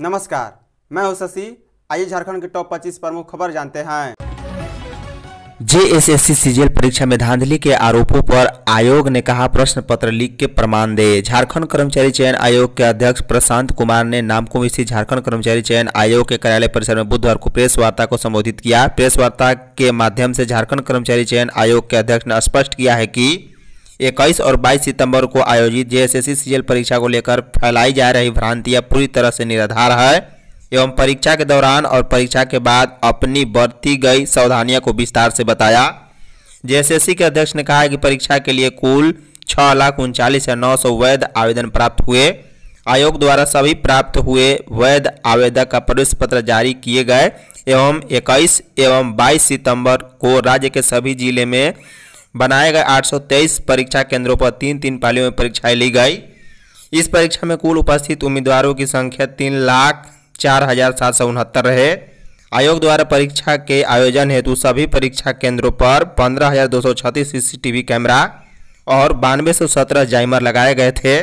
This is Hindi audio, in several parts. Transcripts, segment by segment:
नमस्कार मैं हूं शशि आइए झारखंड के टॉप 25 प्रमुख खबर जानते हैं जेएसएससी सीजीएल परीक्षा में धांधली के आरोपों पर आयोग ने कहा प्रश्न पत्र लीक के प्रमाण दे झारखंड कर्मचारी चयन आयोग के अध्यक्ष प्रशांत कुमार ने नामकुम स्थित झारखंड कर्मचारी चयन आयोग के कार्यालय परिसर में बुधवार को प्रेस वार्ता को संबोधित किया प्रेस वार्ता के माध्यम से झारखंड कर्मचारी चयन आयोग के अध्यक्ष ने स्पष्ट किया है कि इक्कीस और बाईस सितंबर को आयोजित जे एस परीक्षा को लेकर फैलाई जा रही भ्रांतियाँ पूरी तरह से निराधार है एवं परीक्षा के दौरान और परीक्षा के बाद अपनी बरती गई सावधानियां को विस्तार से बताया जेएसएससी के अध्यक्ष ने कहा कि परीक्षा के लिए कुल छः लाख उनचालीस हज़ार नौ सौ वैध आवेदन प्राप्त हुए आयोग द्वारा सभी प्राप्त हुए वैध आवेदक का प्रवेश पत्र जारी किए गए एवं 21 एवं 22 सितंबर को राज्य के सभी जिले में बनाए गए 823 परीक्षा केंद्रों पर तीन तीन पालियों में परीक्षाएं ली गई इस परीक्षा में कुल उपस्थित उम्मीदवारों की संख्या तीन लाख चार हजार सात सौ उनहत्तर रहे आयोग द्वारा परीक्षा के आयोजन हेतु सभी परीक्षा केंद्रों पर पंद्रह हजार दो सौ छत्तीस सीसीटीवी कैमरा और बानवे सौ सत्रह जाइमर लगाए गए थे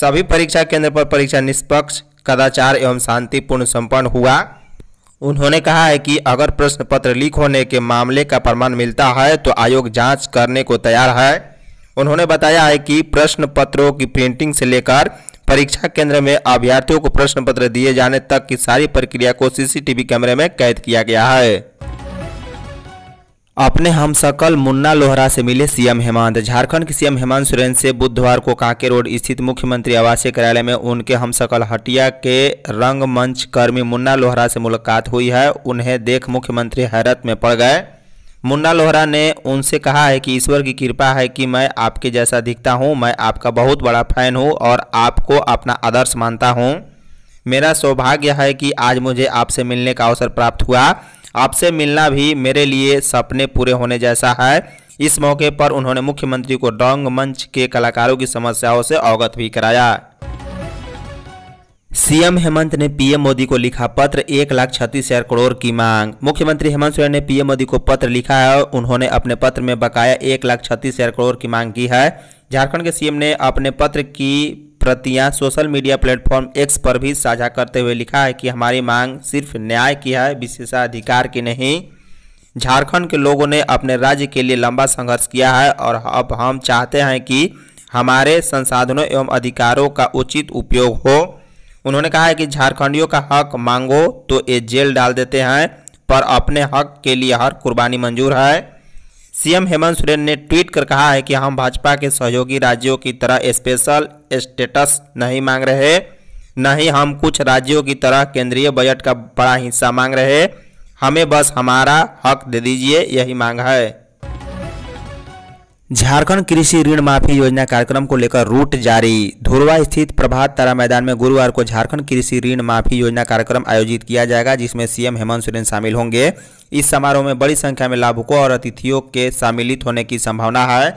सभी परीक्षा केंद्र पर परीक्षा निष्पक्ष कदाचार एवं शांतिपूर्ण संपन्न हुआ उन्होंने कहा है कि अगर प्रश्न पत्र लीक होने के मामले का प्रमाण मिलता है तो आयोग जांच करने को तैयार है उन्होंने बताया है कि प्रश्न पत्रों की प्रिंटिंग से लेकर परीक्षा केंद्र में अभ्यर्थियों को प्रश्न पत्र दिए जाने तक की सारी प्रक्रिया को सीसीटीवी कैमरे में कैद किया गया है अपने हमसकल मुन्ना लोहरा से मिले सीएम हेमंत झारखंड के सीएम हेमंत सोरेन से बुधवार को कांके रोड स्थित मुख्यमंत्री आवासीय कार्यालय में उनके हमसकल हटिया के रंगमंच कर्मी मुन्ना लोहरा से मुलाकात हुई है उन्हें देख मुख्यमंत्री हैरत में पड़ गए मुन्ना लोहरा ने उनसे कहा है कि ईश्वर की कृपा है कि मैं आपके जैसा दिखता हूँ मैं आपका बहुत बड़ा फैन हूँ और आपको अपना आदर्श मानता हूँ मेरा सौभाग्य है कि आज मुझे आपसे मिलने का अवसर प्राप्त हुआ आपसे मिलना भी मेरे लिए सपने पूरे होने जैसा है इस मौके पर उन्होंने मुख्यमंत्री को डोंग मंच के कलाकारों की समस्याओं से अवगत भी कराया सीएम हेमंत ने पीएम मोदी को लिखा पत्र एक लाख छत्तीस हजार करोड़ की मांग मुख्यमंत्री हेमंत सोरेन ने पीएम मोदी को पत्र लिखा है और उन्होंने अपने पत्र में बकाया एक लाख छत्तीस हजार करोड़ की मांग की है झारखंड के सीएम ने अपने पत्र की प्रतियां सोशल मीडिया प्लेटफॉर्म एक्स पर भी साझा करते हुए लिखा है कि हमारी मांग सिर्फ न्याय की है विशेषाधिकार की नहीं झारखंड के लोगों ने अपने राज्य के लिए लंबा संघर्ष किया है और अब हम चाहते हैं कि हमारे संसाधनों एवं अधिकारों का उचित उपयोग हो उन्होंने कहा है कि झारखंडियों का हक मांगो तो ये जेल डाल देते हैं पर अपने हक के लिए हर कुर्बानी मंजूर है सीएम हेमंत सोरेन ने ट्वीट कर कहा है कि हम भाजपा के सहयोगी राज्यों की तरह स्पेशल स्टेटस नहीं मांग रहे न ही हम कुछ राज्यों की तरह केंद्रीय बजट का बड़ा हिस्सा मांग रहे हमें बस हमारा हक दे दीजिए यही मांग है झारखंड कृषि ऋण माफी योजना कार्यक्रम को लेकर रूट जारी धुरवा स्थित प्रभात तारा मैदान में गुरुवार को झारखंड कृषि ऋण माफी योजना कार्यक्रम आयोजित किया जाएगा जिसमें सीएम हेमंत सोरेन शामिल होंगे इस समारोह में बड़ी संख्या में लाभुकों और अतिथियों के सम्मिलित होने की संभावना है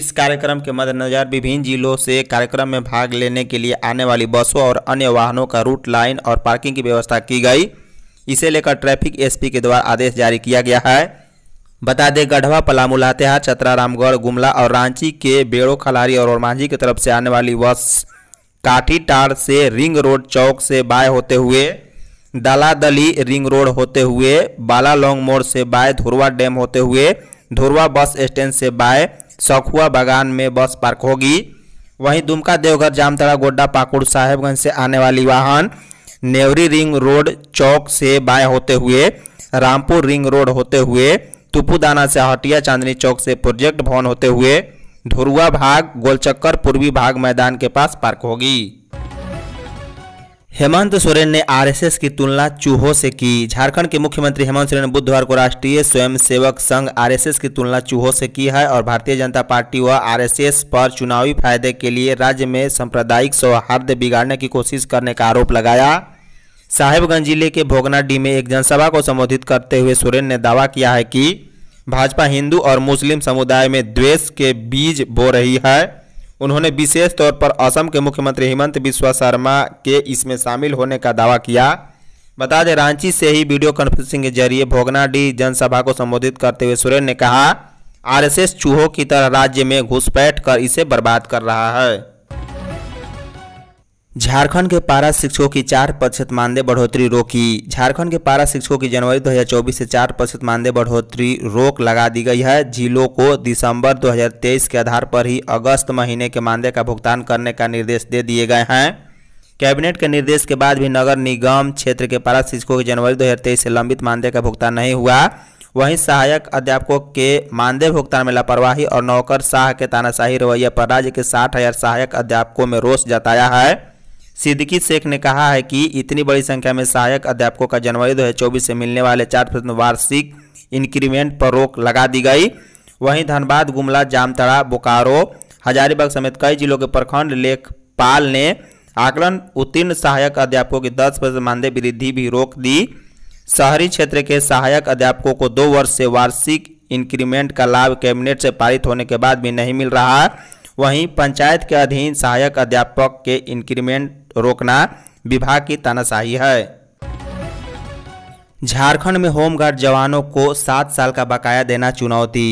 इस कार्यक्रम के मद्देनजर विभिन्न जिलों से कार्यक्रम में भाग लेने के लिए आने वाली बसों और अन्य वाहनों का रूट लाइन और पार्किंग की व्यवस्था की गई इसे लेकर ट्रैफिक एसपी के द्वारा आदेश जारी किया गया है बता दें गढ़वा पलामू लातेहार चतरा रामगढ़ गुमला और रांची के बेड़ो खलारी और मांझी की तरफ से आने वाली बस काठीटार से रिंग रोड चौक से बाय होते हुए दलादली रिंग रोड होते हुए बाला लॉन्ग मोड़ से बाय धुरवा डैम होते हुए धुरवा बस स्टैंड से बाय सखुआ बागान में बस पार्क होगी वहीं दुमका देवघर जामतरा गोड्डा पाकुड़ साहेबगंज से आने वाली वाहन नेवरी रिंग रोड चौक से बाय होते हुए रामपुर रिंग रोड होते हुए तुपुदाना से हटिया चांदनी चौक से प्रोजेक्ट भवन होते हुए धुरुआ भाग गोलचक्कर पूर्वी भाग मैदान के पास पार्क होगी हेमंत सोरेन ने आरएसएस की तुलना चूहों से की झारखंड के मुख्यमंत्री हेमंत सोरेन ने बुधवार को राष्ट्रीय स्वयंसेवक संघ आरएसएस की तुलना चूहों से की है और भारतीय जनता पार्टी व आरएसएस पर चुनावी फायदे के लिए राज्य में सांप्रदायिक सौहार्द बिगाड़ने की कोशिश करने का आरोप लगाया साहेबगंज जिले के भोगनाडी में एक जनसभा को संबोधित करते हुए सुरेन ने दावा किया है कि भाजपा हिंदू और मुस्लिम समुदाय में द्वेष के बीज बो रही है उन्होंने विशेष तौर पर असम के मुख्यमंत्री हेमंत बिश्वा शर्मा के इसमें शामिल होने का दावा किया बता दें रांची से ही वीडियो कॉन्फ्रेंसिंग के जरिए भोगनाडी जनसभा को संबोधित करते हुए सुरेन ने कहा आरएसएस चूहों की तरह राज्य में घुसपैठ कर इसे बर्बाद कर रहा है झारखंड के पारा शिक्षकों की चार प्रतिशत मानदेय बढ़ोतरी रोकी झारखंड के पारा शिक्षकों की जनवरी 2024 से चार प्रतिशत मानदेय बढ़ोतरी रोक लगा दी गई है जिलों को दिसंबर 2023 के आधार पर ही अगस्त महीने के मानदेय का भुगतान करने का निर्देश दे दिए गए हैं कैबिनेट के निर्देश के बाद भी नगर निगम क्षेत्र के पारा शिक्षकों की जनवरी दो से लंबित मानदेय का भुगतान नहीं हुआ वहीं सहायक अध्यापकों के मानदेय भुगतान में लापरवाही और नौकर शाह के तानाशाही रवैया पर राज्य के साठ हजार सहायक अध्यापकों में रोष जताया है सिद्दीकी शेख ने कहा है कि इतनी बड़ी संख्या में सहायक अध्यापकों का जनवरी दो से मिलने वाले चार प्रतिशत वार्षिक इंक्रीमेंट पर रोक लगा दी गई वहीं धनबाद गुमला जामतड़ा बोकारो हजारीबाग समेत कई जिलों के प्रखंड लेखपाल ने आकलन उत्तीर्ण सहायक अध्यापकों की दस प्रतिशत मानदेय वृद्धि भी रोक दी शहरी क्षेत्र के सहायक अध्यापकों को दो वर्ष से वार्षिक इंक्रीमेंट का लाभ कैबिनेट से पारित होने के बाद भी नहीं मिल रहा वहीं पंचायत के अधीन सहायक अध्यापक के इंक्रीमेंट रोकना विभाग की तानाशाही है झारखंड में होमगार्ड जवानों को सात साल का बकाया देना चुनौती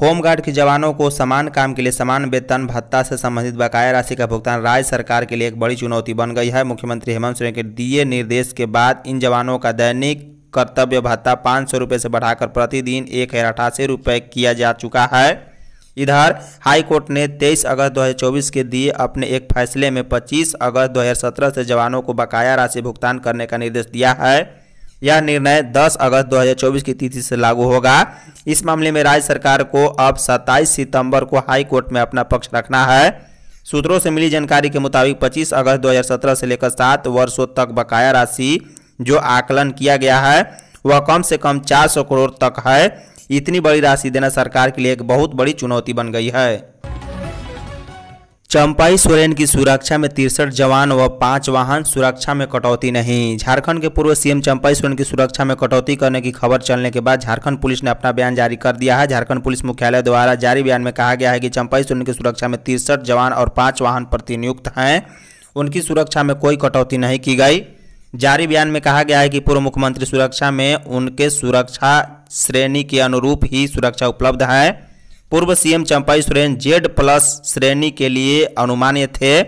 होमगार्ड के जवानों को समान काम के लिए समान वेतन भत्ता से संबंधित बकाया राशि का भुगतान राज्य सरकार के लिए एक बड़ी चुनौती बन गई है मुख्यमंत्री हेमंत सोरेन के दिए निर्देश के बाद इन जवानों का दैनिक कर्तव्य भत्ता पाँच सौ रुपये से बढ़ाकर प्रतिदिन एक हजार अठासी रुपये किया जा चुका है इधर हाई कोर्ट ने 23 अगस्त 2024 के दिए अपने एक फैसले में 25 अगस्त 2017 से जवानों को बकाया राशि भुगतान करने का निर्देश दिया है यह निर्णय 10 अगस्त 2024 की तिथि से लागू होगा इस मामले में राज्य सरकार को अब 27 सितंबर को हाई कोर्ट में अपना पक्ष रखना है सूत्रों से मिली जानकारी के मुताबिक 25 अगस्त 2017 से लेकर सात वर्षों तक बकाया राशि जो आकलन किया गया है वह कम से कम 400 करोड़ तक है इतनी बड़ी राशि देना सरकार के लिए एक बहुत बड़ी चुनौती बन गई है चंपाई सोरेन की सुरक्षा में तिरसठ जवान व पांच वाहन सुरक्षा में कटौती नहीं झारखंड के पूर्व सीएम चंपाई सोरेन की सुरक्षा में कटौती करने की खबर चलने के बाद झारखंड पुलिस ने अपना बयान जारी कर दिया है झारखंड पुलिस मुख्यालय द्वारा जारी बयान में कहा गया है कि चंपाई सोरेन की सुरक्षा में तिरसठ जवान और पाँच वाहन प्रतिनियुक्त हैं उनकी सुरक्षा में कोई कटौती नहीं की गई जारी बयान में कहा गया है कि पूर्व मुख्यमंत्री सुरक्षा में उनके सुरक्षा श्रेणी के अनुरूप ही सुरक्षा उपलब्ध है पूर्व CM Champai Soren Z plus श्रेणी के लिए अनुमान्य थे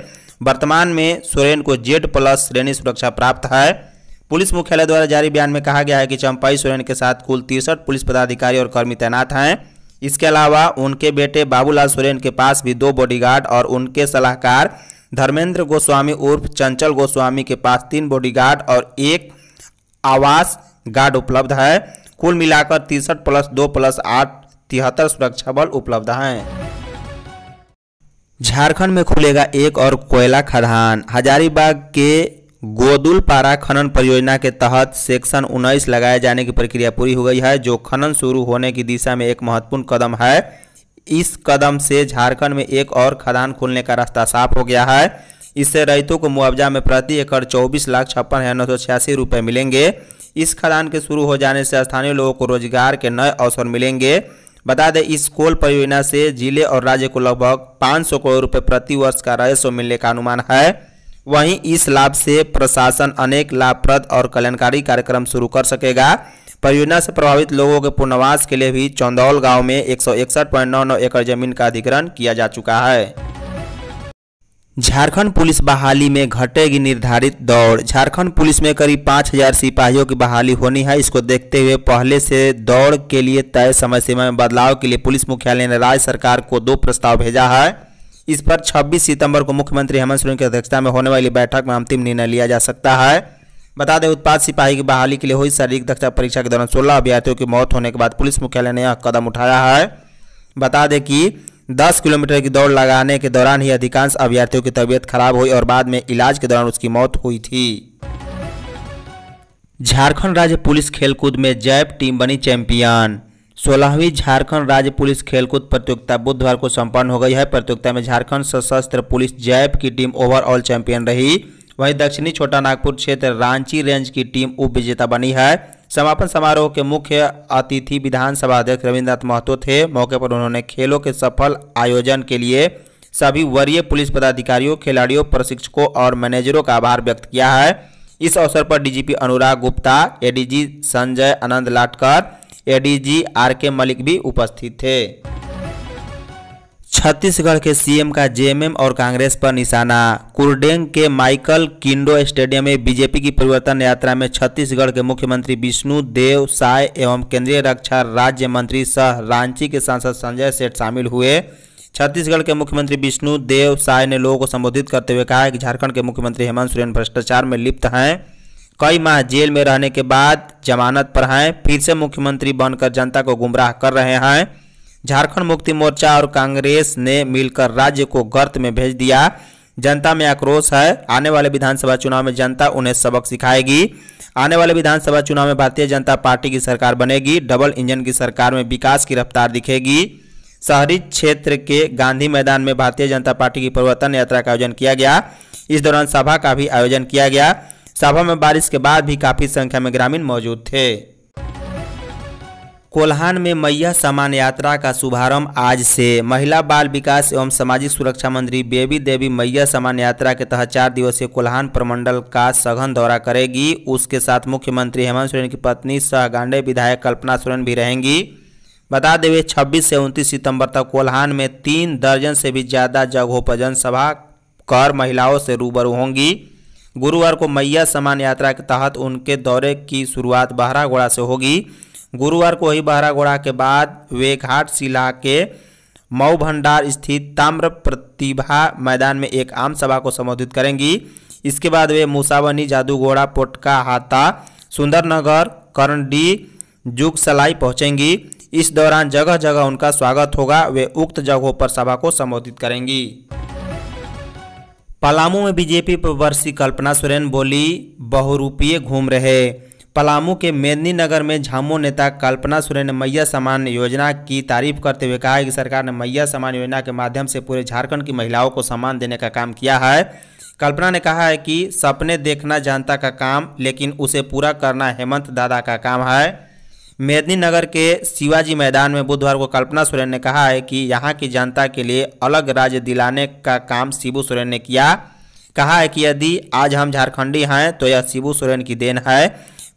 वर्तमान में सोरेन को जेड प्लस श्रेणी सुरक्षा प्राप्त है पुलिस मुख्यालय द्वारा जारी बयान में कहा गया है कि चंपाई सोरेन के साथ कुल तिरसठ पुलिस पदाधिकारी और कर्मी तैनात हैं इसके अलावा उनके बेटे बाबूलाल सोरेन के पास भी दो बॉडीगार्ड और उनके सलाहकार धर्मेंद्र गोस्वामी उर्फ चंचल गोस्वामी के पास तीन बॉडीगार्ड और एक आवास गार्ड उपलब्ध है कुल मिलाकर तिरसठ प्लस दो प्लस आठ तिहत्तर सुरक्षा बल उपलब्ध हैं झारखंड में खुलेगा एक और कोयला खदान हजारीबाग के गोदुलपारा खनन परियोजना के तहत सेक्शन 19 लगाए जाने की प्रक्रिया पूरी हो गई है जो खनन शुरू होने की दिशा में एक महत्वपूर्ण कदम है इस कदम से झारखंड में एक और खदान खोलने का रास्ता साफ हो गया है इससे रैतों को मुआवजा में प्रति एकड़ चौबीस लाख छप्पन हज़ार नौ सौ छियासी रुपये मिलेंगे इस खदान के शुरू हो जाने से स्थानीय लोगों को रोजगार के नए अवसर मिलेंगे बता दें इस कोल परियोजना से जिले और राज्य को लगभग 500 करोड़ रुपये प्रति वर्ष का राजस्व मिलने का अनुमान है वहीं इस लाभ से प्रशासन अनेक लाभप्रद और कल्याणकारी कार्यक्रम शुरू कर सकेगा परियोजना से प्रभावित लोगों के पुनर्वास के लिए भी चौंदौल गांव में एक एकड़ जमीन का अधिग्रहण किया जा चुका है झारखंड पुलिस बहाली में घटेगी निर्धारित दौड़ झारखंड पुलिस में करीब पाँच हजार सिपाहियों की बहाली होनी है इसको देखते हुए पहले से दौड़ के लिए तय समय सीमा में बदलाव के लिए पुलिस मुख्यालय ने राज्य सरकार को दो प्रस्ताव भेजा है इस पर 26 सितंबर को मुख्यमंत्री हेमंत सोरेन की अध्यक्षता में होने वाली बैठक में अंतिम निर्णय लिया जा सकता है बता दें उत्पाद सिपाही की बहाली के लिए हुई शारीरिक दक्षता परीक्षा के दौरान सोलह अभ्यर्थियों की मौत होने के बाद पुलिस मुख्यालय ने यह कदम उठाया है बता दें कि 10 किलोमीटर की दौड़ लगाने के दौरान ही अधिकांश अभ्यर्थियों की तबीयत खराब हुई और बाद में इलाज के दौरान उसकी मौत हुई थी झारखंड राज्य पुलिस खेलकूद में जैप टीम बनी चैंपियन सोलहवीं झारखंड राज्य पुलिस खेलकूद प्रतियोगिता बुधवार को संपन्न हो गई है प्रतियोगिता में झारखंड सशस्त्र पुलिस जैप की टीम ओवरऑल चैंपियन रही वहीं दक्षिणी छोटा नागपुर क्षेत्र रांची रेंज की टीम उप विजेता बनी है समापन समारोह के मुख्य अतिथि विधानसभा अध्यक्ष रविन्द्रनाथ महतो थे मौके पर उन्होंने खेलों के सफल आयोजन के लिए सभी वरीय पुलिस पदाधिकारियों खिलाड़ियों प्रशिक्षकों और मैनेजरों का आभार व्यक्त किया है इस अवसर पर DGP Anurag Gupta ADG Sanjay Anand Latkar ADG R K Malik भी उपस्थित थे छत्तीसगढ़ के सीएम का जेएमएम और कांग्रेस पर निशाना कुरडेंग के माइकल किंडो स्टेडियम में बीजेपी की परिवर्तन यात्रा में छत्तीसगढ़ के मुख्यमंत्री विष्णु देव साय एवं केंद्रीय रक्षा राज्य मंत्री सह रांची के सांसद संजय सेठ शामिल हुए छत्तीसगढ़ के मुख्यमंत्री विष्णु देव साय ने लोगों को संबोधित करते हुए कहा कि झारखंड के मुख्यमंत्री हेमंत सोरेन भ्रष्टाचार में लिप्त हैं कई माह जेल में रहने के बाद जमानत पर हैं फिर से मुख्यमंत्री बनकर जनता को गुमराह कर रहे हैं झारखंड मुक्ति मोर्चा और कांग्रेस ने मिलकर राज्य को गर्त में भेज दिया जनता में आक्रोश है आने वाले विधानसभा चुनाव में जनता उन्हें सबक सिखाएगी आने वाले विधानसभा चुनाव में भारतीय जनता पार्टी की सरकार बनेगी डबल इंजन की सरकार में विकास की रफ्तार दिखेगी शहरी क्षेत्र के गांधी मैदान में भारतीय जनता पार्टी की परिवर्तन यात्रा का आयोजन किया गया इस दौरान सभा का भी आयोजन किया गया सभा में बारिश के बाद भी काफ़ी संख्या में ग्रामीण मौजूद थे कोल्हान में मैया समान यात्रा का शुभारंभ आज से महिला बाल विकास एवं सामाजिक सुरक्षा मंत्री बेबी देवी मैया समान यात्रा के तहत चार दिवसीय कोल्हान प्रमंडल का सघन दौरा करेगी उसके साथ मुख्यमंत्री हेमंत सोरेन की पत्नी सह गांडे विधायक कल्पना सोरेन भी रहेंगी बता देवे छब्बीस से उनतीस सितंबर तक कोल्हान में तीन दर्जन से भी ज़्यादा जगहों पर जनसभा कर महिलाओं से रूबरू होंगी गुरुवार को मैया समान यात्रा के तहत उनके दौरे की शुरुआत बहरागोड़ा से होगी गुरुवार को ही बहरागोड़ा के बाद वे घाट शिला के मऊ भंडार स्थित ताम्र प्रतिभा मैदान में एक आम सभा को संबोधित करेंगी इसके बाद वे मुसावनी जादूगोड़ा पोटका हाता सुंदरनगर करणडी जुगसलाई पहुंचेंगी इस दौरान जगह जगह उनका स्वागत होगा वे उक्त जगहों पर सभा को संबोधित करेंगी पलामू में बीजेपी प्रवर्षी कल्पना सोरेन बोली बहुरूपीय घूम रहे पलामू के मेदनी नगर में झामो नेता कल्पना सुरेन ने मैया समान योजना की तारीफ करते हुए कहा है कि सरकार ने मैया समान योजना के माध्यम से पूरे झारखंड की महिलाओं को सम्मान देने का काम किया है कल्पना ने कहा है कि सपने देखना जनता का काम लेकिन उसे पूरा करना हेमंत दादा का काम है मेदनी नगर के शिवाजी मैदान में बुधवार को कल्पना सुरेन ने कहा है कि यहाँ की जनता के लिए अलग राज्य दिलाने का काम शिबू सोरेन ने किया कहा है कि यदि आज हम झारखंडी हैं तो यह शिबू सोरेन की देन है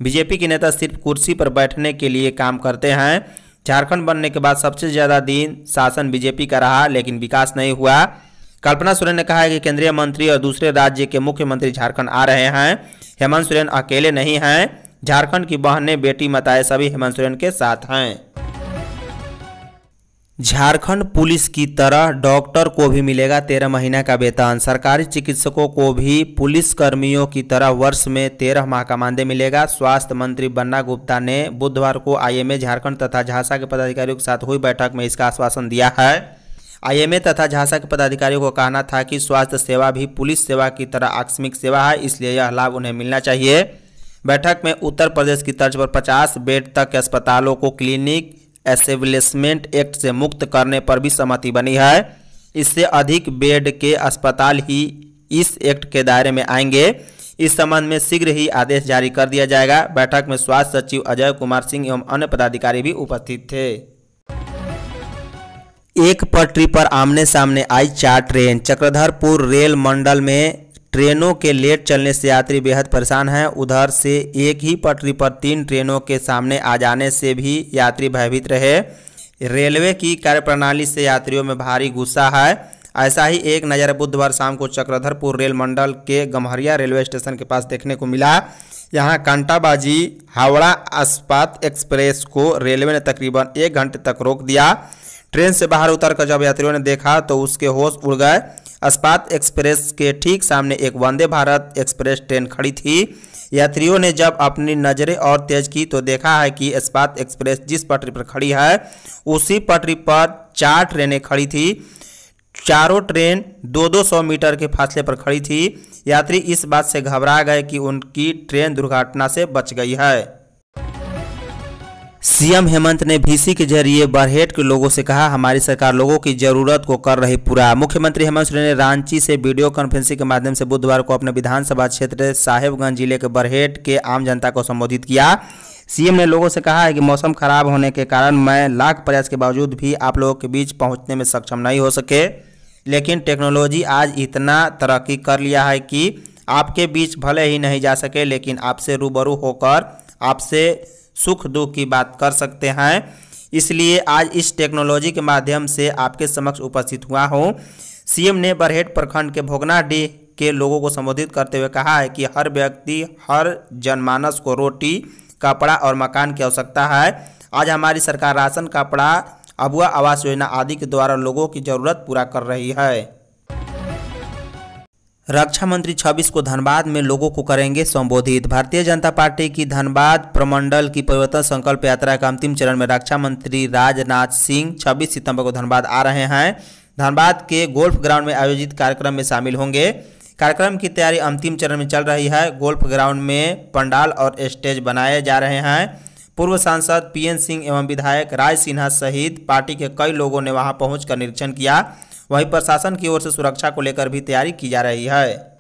बीजेपी के नेता सिर्फ कुर्सी पर बैठने के लिए काम करते हैं झारखंड बनने के बाद सबसे ज़्यादा दिन शासन बीजेपी का रहा लेकिन विकास नहीं हुआ कल्पना सोरेन ने कहा है कि केंद्रीय मंत्री और दूसरे राज्य के मुख्यमंत्री झारखंड आ रहे हैं हेमंत सोरेन अकेले नहीं हैं झारखंड की बहनें बेटी मताएं सभी हेमंत सोरेन के साथ हैं झारखंड पुलिस की तरह डॉक्टर को भी मिलेगा तेरह महीना का वेतन सरकारी चिकित्सकों को भी पुलिस कर्मियों की तरह वर्ष में तेरह माह का मानदेय मिलेगा स्वास्थ्य मंत्री बन्ना गुप्ता ने बुधवार को आईएमए झारखंड तथा झांसा के पदाधिकारियों के साथ हुई बैठक में इसका आश्वासन दिया है आईएमए तथा झांसा के पदाधिकारियों को कहना था कि स्वास्थ्य सेवा भी पुलिस सेवा की तरह आकस्मिक सेवा है इसलिए यह लाभ उन्हें मिलना चाहिए बैठक में उत्तर प्रदेश की तर्ज पर पचास बेड तक के अस्पतालों को क्लिनिक एसेबलिशमेंट एक्ट से मुक्त करने पर भी सहमति बनी है इससे अधिक बेड के अस्पताल ही इस एक्ट के दायरे में आएंगे इस संबंध में शीघ्र ही आदेश जारी कर दिया जाएगा बैठक में स्वास्थ्य सचिव अजय कुमार सिंह एवं अन्य पदाधिकारी भी उपस्थित थे एक पटरी पर आमने सामने आई चार ट्रेन चक्रधरपुर रेल मंडल में ट्रेनों के लेट चलने से यात्री बेहद परेशान हैं उधर से एक ही पटरी पर तीन ट्रेनों के सामने आ जाने से भी यात्री भयभीत रहे रेलवे की कार्यप्रणाली से यात्रियों में भारी गुस्सा है ऐसा ही एक नज़र बुधवार शाम को चक्रधरपुर रेल मंडल के गम्हरिया रेलवे स्टेशन के पास देखने को मिला यहाँ कांटाबाजी हावड़ा अस्पात एक्सप्रेस को रेलवे ने तकरीबन एक घंटे तक रोक दिया ट्रेन से बाहर उतर कर जब यात्रियों ने देखा तो उसके होश उड़ गए अस्पात एक्सप्रेस के ठीक सामने एक वंदे भारत एक्सप्रेस ट्रेन खड़ी थी यात्रियों ने जब अपनी नज़रें और तेज की तो देखा है कि इस्पात एक्सप्रेस जिस पटरी पर खड़ी है उसी पटरी पर चार ट्रेनें खड़ी थी चारों ट्रेन दो दो सौ मीटर के फासले पर खड़ी थी यात्री इस बात से घबरा गए कि उनकी ट्रेन दुर्घटना से बच गई है सीएम हेमंत ने भीसी के जरिए बरहेट के लोगों से कहा हमारी सरकार लोगों की जरूरत को कर रही पूरा मुख्यमंत्री हेमंत सोरेन ने रांची से वीडियो कॉन्फ्रेंसिंग के माध्यम से बुधवार को अपने विधानसभा क्षेत्र साहेबगंज जिले के बरहेट के आम जनता को संबोधित किया सीएम ने लोगों से कहा है कि मौसम खराब होने के कारण मैं लाख प्रयास के बावजूद भी आप लोगों के बीच पहुँचने में सक्षम नहीं हो सके लेकिन टेक्नोलॉजी आज इतना तरक्की कर लिया है कि आपके बीच भले ही नहीं जा सके लेकिन आपसे रूबरू होकर आपसे सुख दुख की बात कर सकते हैं इसलिए आज इस टेक्नोलॉजी के माध्यम से आपके समक्ष उपस्थित हुआ हूँ सीएम ने बरहेट प्रखंड के भोगना डी के लोगों को संबोधित करते हुए कहा है कि हर व्यक्ति हर जनमानस को रोटी कपड़ा और मकान की आवश्यकता है आज हमारी सरकार राशन कपड़ा अबुआ आवास योजना आदि के द्वारा लोगों की जरूरत पूरा कर रही है रक्षा मंत्री 26 को धनबाद में लोगों को करेंगे संबोधित भारतीय जनता पार्टी की धनबाद प्रमंडल की परिवर्तन संकल्प यात्रा का अंतिम चरण में रक्षा मंत्री राजनाथ सिंह 26 सितंबर को धनबाद आ रहे हैं धनबाद के गोल्फ ग्राउंड में आयोजित कार्यक्रम में शामिल होंगे कार्यक्रम की तैयारी अंतिम चरण में चल रही है गोल्फ ग्राउंड में पंडाल और स्टेज बनाए जा रहे हैं पूर्व सांसद पीएन सिंह एवं विधायक राज सिन्हा सहित पार्टी के कई लोगों ने वहां पहुंचकर निरीक्षण किया वहीं प्रशासन की ओर से सुरक्षा को लेकर भी तैयारी की जा रही है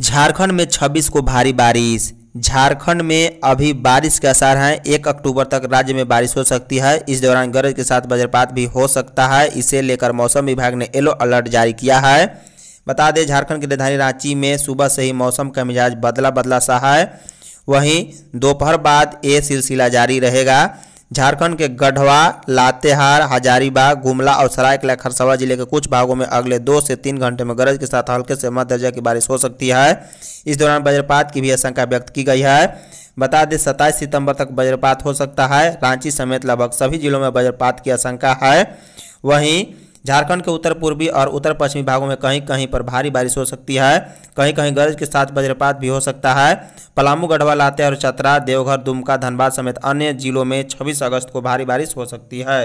झारखंड में 26 को भारी बारिश झारखंड में अभी बारिश के आसार हैं एक अक्टूबर तक राज्य में बारिश हो सकती है इस दौरान गरज के साथ वज्रपात भी हो सकता है इसे लेकर मौसम विभाग ने येलो अलर्ट जारी किया है बता दें झारखंड की राजधानी रांची में सुबह से ही मौसम का मिजाज बदला बदला सा है वहीं दोपहर बाद ये सिलसिला जारी रहेगा झारखंड के गढ़वा लातेहार हजारीबाग गुमला और सरायकला खरसावा जिले के कुछ भागों में अगले दो से तीन घंटे में गरज के साथ हल्के से मध्य दर्जा की बारिश हो सकती है इस दौरान वज्रपात की भी आशंका व्यक्त की गई है बता दें सत्ताईस सितंबर तक वज्रपात हो सकता है रांची समेत लगभग सभी जिलों में वज्रपात की आशंका है वहीं झारखंड के उत्तर पूर्वी और उत्तर पश्चिमी भागों में कहीं कहीं पर भारी बारिश हो सकती है कहीं कहीं गरज के साथ वज्रपात भी हो सकता है पलामू गढ़वा लाते और चतरा देवघर दुमका धनबाद समेत अन्य जिलों में छब्बीस अगस्त को भारी बारिश हो सकती है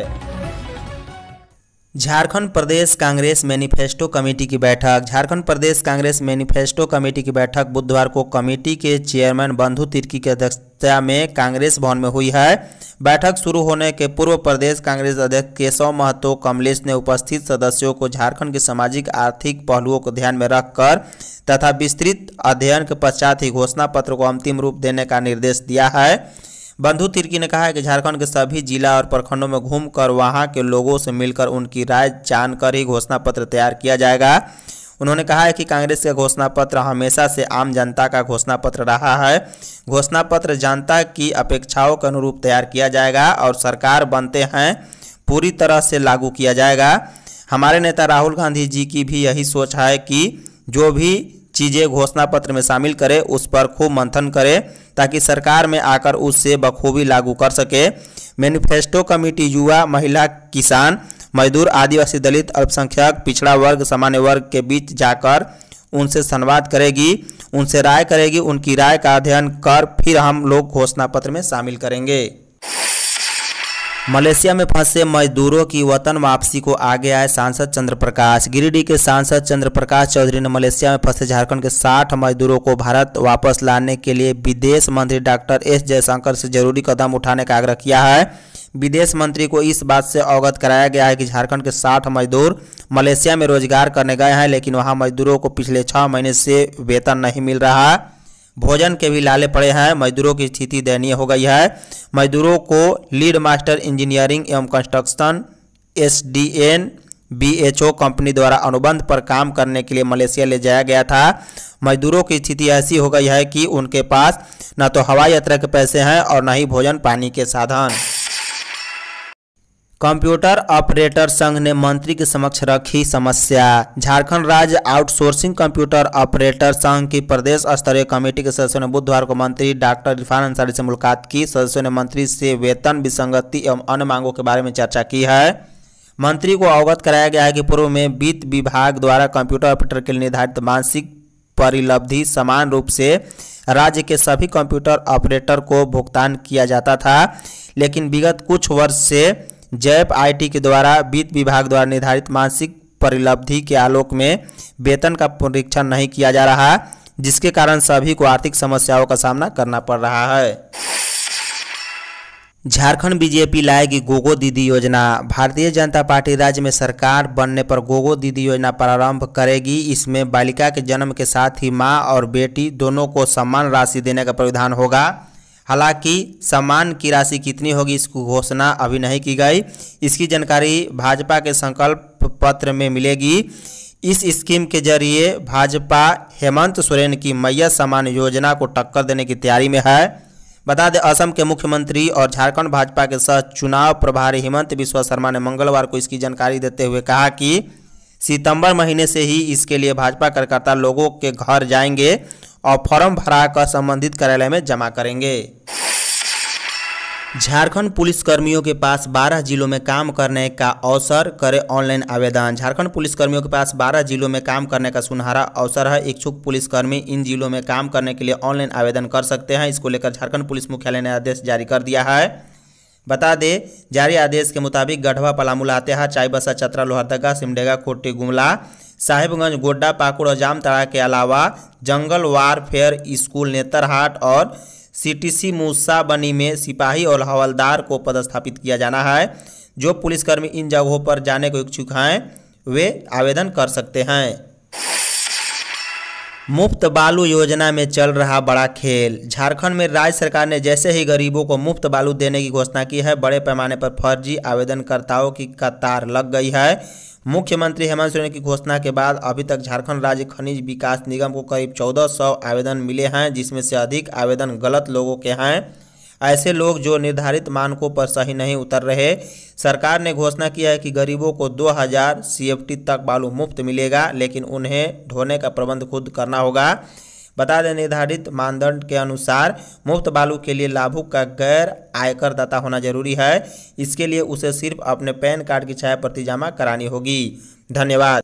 झारखंड प्रदेश कांग्रेस मैनिफेस्टो कमेटी की बैठक झारखंड प्रदेश कांग्रेस मैनिफेस्टो कमेटी की बैठक बुधवार को कमेटी के चेयरमैन बंधु तिर्की की अध्यक्षता में कांग्रेस भवन में हुई है बैठक शुरू होने के पूर्व प्रदेश कांग्रेस अध्यक्ष केशव महतो कमलेश ने उपस्थित सदस्यों को झारखंड के सामाजिक आर्थिक पहलुओं को ध्यान में रखकर तथा विस्तृत अध्ययन के पश्चात ही घोषणा पत्र को अंतिम रूप देने का निर्देश दिया है बंधु तिर्की ने कहा है कि झारखंड के सभी जिला और प्रखंडों में घूमकर वहां के लोगों से मिलकर उनकी राय जानकर ही घोषणा पत्र तैयार किया जाएगा उन्होंने कहा है कि कांग्रेस का घोषणा पत्र हमेशा से आम जनता का घोषणा पत्र रहा है घोषणा पत्र जनता की अपेक्षाओं के अनुरूप तैयार किया जाएगा और सरकार बनते हैं पूरी तरह से लागू किया जाएगा हमारे नेता राहुल गांधी जी की भी यही सोच है कि जो भी चीज़ें घोषणा पत्र में शामिल करे उस पर खूब मंथन करे ताकि सरकार में आकर उससे बखूबी लागू कर सके मैनिफेस्टो कमेटी युवा महिला किसान मजदूर आदिवासी दलित अल्पसंख्यक पिछड़ा वर्ग सामान्य वर्ग के बीच जाकर उनसे संवाद करेगी उनसे राय करेगी उनकी राय का अध्ययन कर फिर हम लोग घोषणा पत्र में शामिल करेंगे मलेशिया में फंसे मजदूरों की वतन वापसी को आगे आए सांसद चंद्र प्रकाश गिरिडीह के सांसद चंद्र प्रकाश चौधरी ने मलेशिया में फंसे झारखंड के 60 मजदूरों को भारत वापस लाने के लिए विदेश मंत्री डॉक्टर एस जयशंकर से जरूरी कदम उठाने का आग्रह किया है विदेश मंत्री को इस बात से अवगत कराया गया है कि झारखंड के साठ मजदूर मलेशिया में रोजगार करने गए हैं लेकिन वहाँ मजदूरों को पिछले छः महीने से वेतन नहीं मिल रहा है भोजन के भी लाले पड़े हैं मजदूरों की स्थिति दयनीय हो गई है मजदूरों को लीड मास्टर इंजीनियरिंग एवं construction S D N BHO company द्वारा अनुबंध पर काम करने के लिए मलेशिया ले जाया गया था मजदूरों की स्थिति ऐसी हो गई है कि उनके पास न तो हवाई यात्रा के पैसे हैं और न ही भोजन पानी के साधन कंप्यूटर ऑपरेटर संघ ने मंत्री के समक्ष रखी समस्या झारखंड राज्य आउटसोर्सिंग कंप्यूटर ऑपरेटर संघ की प्रदेश स्तरीय कमेटी के सदस्यों ने बुधवार को मंत्री डॉक्टर इरफान अंसारी से मुलाकात की सदस्यों ने मंत्री से वेतन विसंगति एवं अन्य मांगों के बारे में चर्चा की है मंत्री को अवगत कराया गया है कि पूर्व में वित्त विभाग द्वारा कंप्यूटर ऑपरेटर के लिए निर्धारित मानसिक परिलब्धि समान रूप से राज्य के सभी कंप्यूटर ऑपरेटर को भुगतान किया जाता था लेकिन विगत कुछ वर्ष से जैप आईटी के द्वारा वित्त विभाग द्वारा निर्धारित मानसिक परिलब्धि के आलोक में वेतन का परीक्षण नहीं किया जा रहा जिसके कारण सभी को आर्थिक समस्याओं का सामना करना पड़ रहा है झारखंड बीजेपी लाएगी गोगो दीदी योजना भारतीय जनता पार्टी राज्य में सरकार बनने पर गोगो दीदी योजना प्रारंभ करेगी इसमें बालिका के जन्म के साथ ही मां और बेटी दोनों को समान राशि देने का प्रावधान होगा हालांकि सम्मान की राशि कितनी होगी इसकी घोषणा अभी नहीं की गई इसकी जानकारी भाजपा के संकल्प पत्र में मिलेगी इस स्कीम के जरिए भाजपा हेमंत सोरेन की मैया सम्मान योजना को टक्कर देने की तैयारी में है बता दें असम के मुख्यमंत्री और झारखंड भाजपा के सह चुनाव प्रभारी हेमंत बिस्वा शर्मा ने मंगलवार को इसकी जानकारी देते हुए कहा कि सितंबर महीने से ही इसके लिए भाजपा कार्यकर्ता लोगों के घर जाएंगे और फॉर्म भरा कर संबंधित कार्यालय में जमा करेंगे झारखंड पुलिस कर्मियों के पास 12 जिलों में काम करने का अवसर करे ऑनलाइन आवेदन झारखंड पुलिस कर्मियों के पास 12 जिलों में काम करने का सुनहरा अवसर है इच्छुक पुलिसकर्मी इन जिलों में काम करने के लिए ऑनलाइन आवेदन कर सकते हैं इसको लेकर झारखंड पुलिस मुख्यालय ने आदेश जारी कर दिया है बता दे जारी आदेश के मुताबिक गढ़वा पलामू लातेहा चाईबसा चतरा लोहरदगा सिमडेगा कोटे गुमला साहिबगंज गोड्डा पाकुड़ और जामतड़ा के अलावा जंगल वारफेयर स्कूल नेतरहाट और सीटीसी मूसा बनी में सिपाही और हवलदार को पदस्थापित किया जाना है जो पुलिसकर्मी इन जगहों पर जाने को इच्छुक हैं वे आवेदन कर सकते हैं मुफ्त बालू योजना में चल रहा बड़ा खेल झारखंड में राज्य सरकार ने जैसे ही गरीबों को मुफ्त बालू देने की घोषणा की है बड़े पैमाने पर फर्जी आवेदनकर्ताओं की कतार लग गई है मुख्यमंत्री हेमंत सोरेन की घोषणा के बाद अभी तक झारखंड राज्य खनिज विकास निगम को करीब 1400 आवेदन मिले हैं जिसमें से अधिक आवेदन गलत लोगों के हैं ऐसे लोग जो निर्धारित मानकों पर सही नहीं उतर रहे सरकार ने घोषणा किया है कि गरीबों को 2000 हज़ार तक बालू मुफ्त मिलेगा लेकिन उन्हें ढोने का प्रबंध खुद करना होगा बता दें निर्धारित मानदंड के अनुसार मुफ्त बालू के लिए लाभुक का गैर आयकरदाता होना जरूरी है इसके लिए उसे सिर्फ अपने पैन कार्ड की छाया जमा करानी होगी धन्यवाद